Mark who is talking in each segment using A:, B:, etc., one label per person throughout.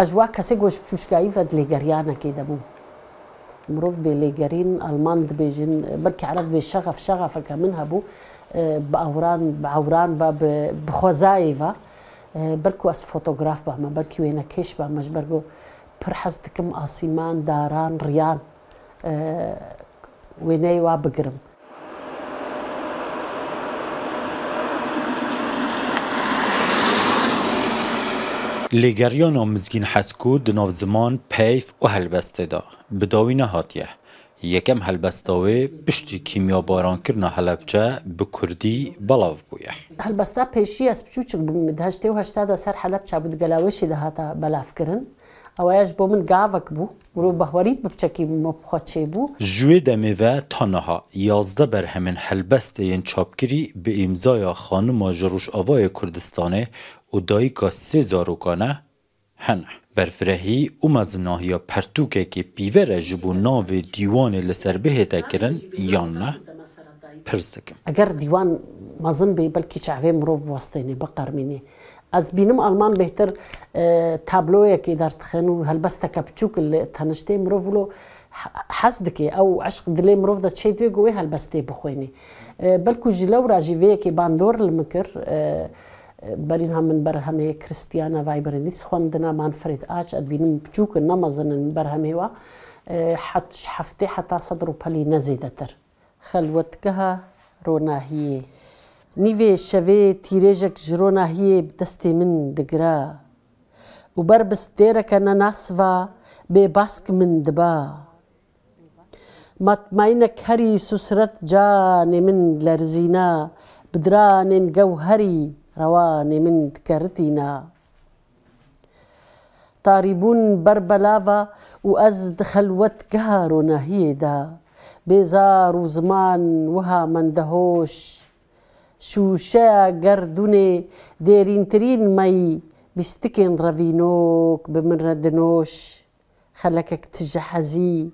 A: ئەژوا کەسێک گۆش پشکاییڤەت لێگەریانەکەی دەبوو. مرۆڤ بێ لێگەرین ئەلمان دبێژن بەرکەعرەت بێ شەغف شەغافەکە من هەبوو آه، باوران بەوران بە بخۆزاییڤە بەرکو آه، ئەس فۆتۆگراف بامە بەرکی وێنە کێش بە مەژبەرگۆ پر حەز دکم اسيمان داران ريان آه، وێنەی وا بگرم.
B: لێگەریۆنا مزگین حەسکوو زمان پیف و دا. بداوی نهاتیه. یکم هلبستاوی پشتی کیمیا بارانکردە حلبچه به کوردی بلاف بویه.
A: هەلبەستا پیشی ئەس بچوچک هەشتێ و هەشتادا سەر هەلبچە بدگەلاوەشی دەهاتە بەلافکردن. بود. با من گاوک بوو ڕۆ بەهوەری بچەکی
B: مۆخۆچێ بوو ژێ دەمێوە تەنەها یازدە بەرهەمن هەلبەستەیەن چاپکری به امزای خانمە ژڕوش ئەوایە کردستانه. û dayika sê zarokan e hene. Berfirehî û mezinahiya pertûkekê pîver e ji bo navê dîwanê li ser bihê te kirin yan ne pirs dikim.
A: Eger dîwan mezin bê belkî çavê mirov wastênê biqermînê. Ez bînim alman bêhtir tabloyekê dertixin û helbesteke piçûk li teniştê mirov lo hez dike ew eşq dilê mirov de çê dê got wê helbestê bixwênê. Belkû ji lewra jî vêyekê bandor li min kir برین هم من بر همه کریستیانا وای هەمن بەرهەمەیە کرستیانە ڤایبرنیس خۆم دنامان فرێت ئاچ بر همه و بەرهەمێوە اه، حفته حتا صدر و پلی نزیده تر خلوت که نیوێ شەوێ تیرێژێک ji ڕۆناهیە دەستی من دگرا و بر بەر بستێرەکە نەناسڤ بێ باسک من دبا ماتماینەک هەری سوسرەت جانێ من لەرزینا بدرانێن گەو هەری رواني من كارتينا طاربون بربلافا وأزد خلوت كهارو نهيدا بزار وزمان وها من دهوش شوشا قردوني ديرين ترين مي بستكن رافينوك بمن ردنوش خلكك تجحزي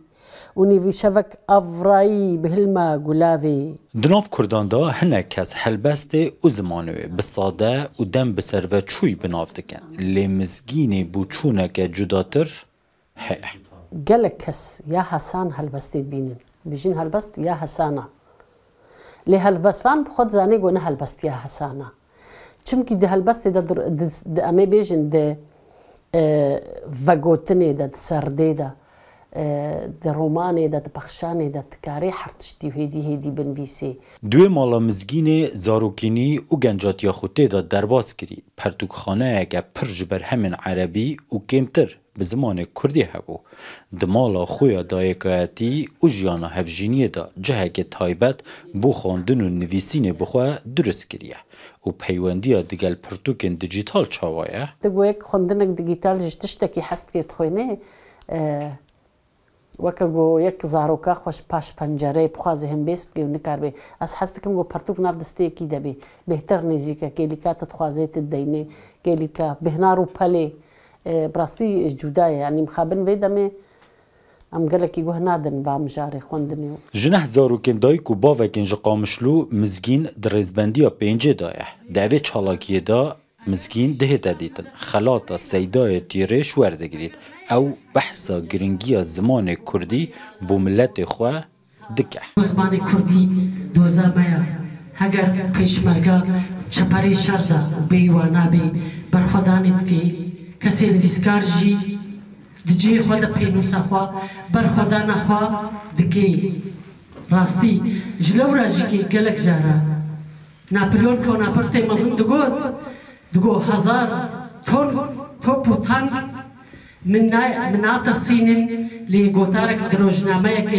A: ونیویشەوەک ئەڤڕایی بهلمە گولاوێ.
B: Dinov Kurdan da hinek kes helbestê û zimanê bi sade û dem bi serve çûy binav dikin. Lê mizgînê bû çûneke cudatir heye.
A: Gelek kes ya hesan helbestê bînin. Bijîn helbest ya hesana. Lê helbestvan bi xwed zanê got ne helbest ya hesana. Çimkî di helbestê de em ê bêjin de vegotinê de di serdê de د ڕۆمانێ دە پەخشانێ دەتکارێ هەرتشتی هێدی هێدی بنویسێ
B: دوێ ماڵە مزگینێ زارۆکینی و گەنجاتیا خوتێدا دەرباز کردی پەرتوکخانەیەکە پڕ ji ber hemên erebî û kêmtir bi zimanê Kurdî hebû di mala xya dayekayetî û jiyana hevjîniyê da cihekê taybet bo xandin û nivîsînê bixwe durist kiriye û peywendiya digel pirtûkên dijital çawa ye? Di goyek
A: xandinek digital ji tiştekî hest kir xwênê وەکە گۆ یەک زارۆکە خۆش پاش پەنجەرەی بخوازی هەم بێس بێ و نکاربێ ئەس حەستەکەم بۆ پەرتوک ناف دەستەیەکی دەبێ بهتر نزیکە کێلیکاتت خوازێتت دەینێ کێلیکە بهنار و پەلێ براستی جودایە ینی مخابن بێ دەمێ ئەم gelekî guh nadin bamjarê xwendinê
B: Ji neh zarokên dayk û bavekên ji qamişlû mizgîn di rêzbendiya pêncê da ye. Devê çalakiyê da مزگین دهێتە دیتن خەلاتە سەیدایەتی ڕێش وەردەگریت ئەو بەحسە گرنگیە زمانێ کوردی بۆ ملەتێ خوا دکە
A: زمانی کوردی دۆزانمەیە هەگەر پێشمەرگا چەپەری شەردا بێوە نابێ بەرخۆدانێت پێ کەسێ ویسکار ژی دجێ خۆدە پێنووسەخوا بەرخۆدا نەخوا دگەی ڕاستی ژ لەو ڕژیکی گەلک ژارە ناپلیۆن کۆ ناپەر تێ مەزم دەگوت. دو هزار تون توپ و تانک من ناترسینن لی گوتارک دروشنامه که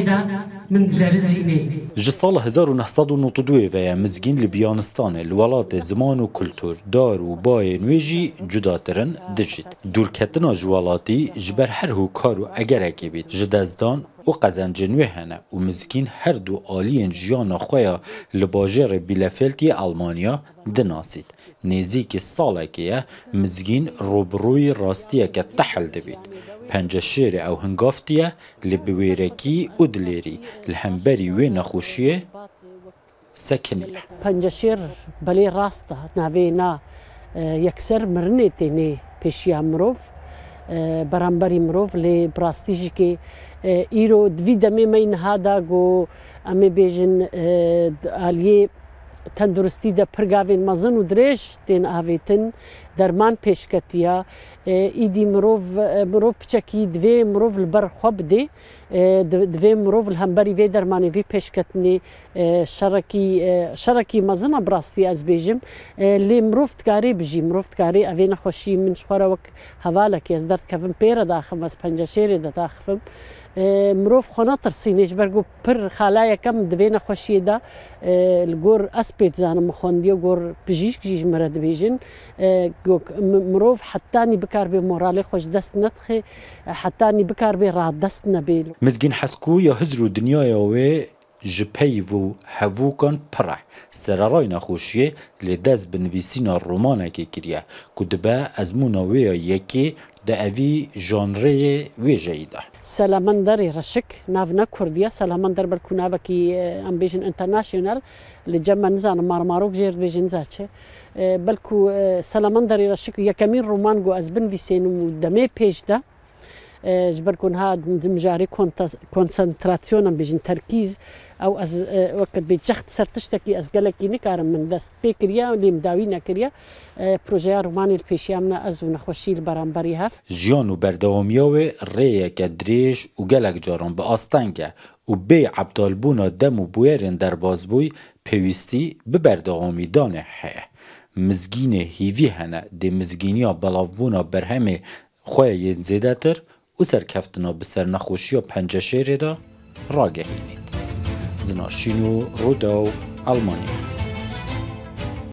A: من دلارزینێ
B: ji sal 1992 ve ye mizgîn li Biyanistanê li welatê ziman û kultur, dar û bayê nû jî cudakirin dicit. Dûrketina ji welatî ji ber her hûkar û egerekê bît ji dezdan û qezencê nû hene û mizgîn her du aliyên jiyana xwe ya li bajarê Bielefeldê Almanya dinasît. Nêzîkî salekê ye mizgîn robrûyê rastiyeke tehel dibît. Penceşêrê ew hingaftiye li biwêrekî û dilêrî لە هەمبەری وێ نەخۆشیە سەکنی پەنجەشێر
A: بەلێ ڕاستە ناوێنا یەکسەر مرنێ تێنێ پێشیان مرۆڤ بەرامبەری مرۆڤ لێ پراستیژکێ ئیرۆ دوی دەمێمەی نەهادا گۆ ئەمێ بێژن ئالیێ تەندروستی دە پرگاوێن مەزن و درێژ تێن ئاوێتن درمان پێشکەتیە ئیدی مرۆڤ مرۆڤ پچەکی دوێ مرۆڤ بەر خۆ بدێ دوێ مرۆڤ هەمبەری وێ دەرمانەوی پێشکەتنی شەڕکی مەزنە بڕاستی ئەزبێژم لێ مرۆڤ تکاری بژی مرۆڤ تکاری ئەوێ نەخۆشی من شخۆرەوەک هەواڵەکی ئەس دەردکەفم پێرە داخم ئەس پەنج شێرێ دەتاخفم. مرۆڤ خۆنا ترسینێش بەرگو پر خالایەکەم دوێ نەخۆشیدا گۆر ئەس پێت زانم خۆندیە گۆر پزیشکیش مرە دەبێژن گۆک مرۆڤ حتانی بکار بێ مۆرالی خۆش دەست نەتخێ حتانی بکار بێ ڕاددەست نەبێت
B: مزگین حەسکو یا هزر و دنیاەوەێ ji peyv û hevûkan pire Serarayê nexweşiyê lê dest bi nivîsîna romanekê kiriye ku dibe ezmûna wê ya yekê di evî janreyê wêjeyî de.
A: سەلامەندەری ڕشک ناونە کوردیە سەلامەندەر بەرکوناوەکی ئەمبێژن ئینتەرناشیۆنەل لە جەمە نزانم مارمارۆک ژێر بێژین زاچێ بەلکو سەلامەندەری ڕشک یەکەمین ڕوومان گو ئەس بن بیسێنم و دەمێ پێشدا ji ber ku niha mijarê konsentrasyona bêjin terkîz او از وقت به جخت سر کی از گله کی نکارم من دست پیکریا و لیم نکریا پروژه رومانی پیشیم نه از و نخوشی برام بری هف
B: جان و بردامیاوی ری که دریش و گله جارم به آستانگه و بی عبدالبونا دم و بویرین در بازبوی پیوستی به بردامی دانه هه مزگین هیوی هنه دی مزگینی ها بلاوونا بر همه خواه یه زیده تر او سرکفتنا به سر نخوشی و پنجشه ریده راگه زناشین و ڕوودا و ئەلمانیا.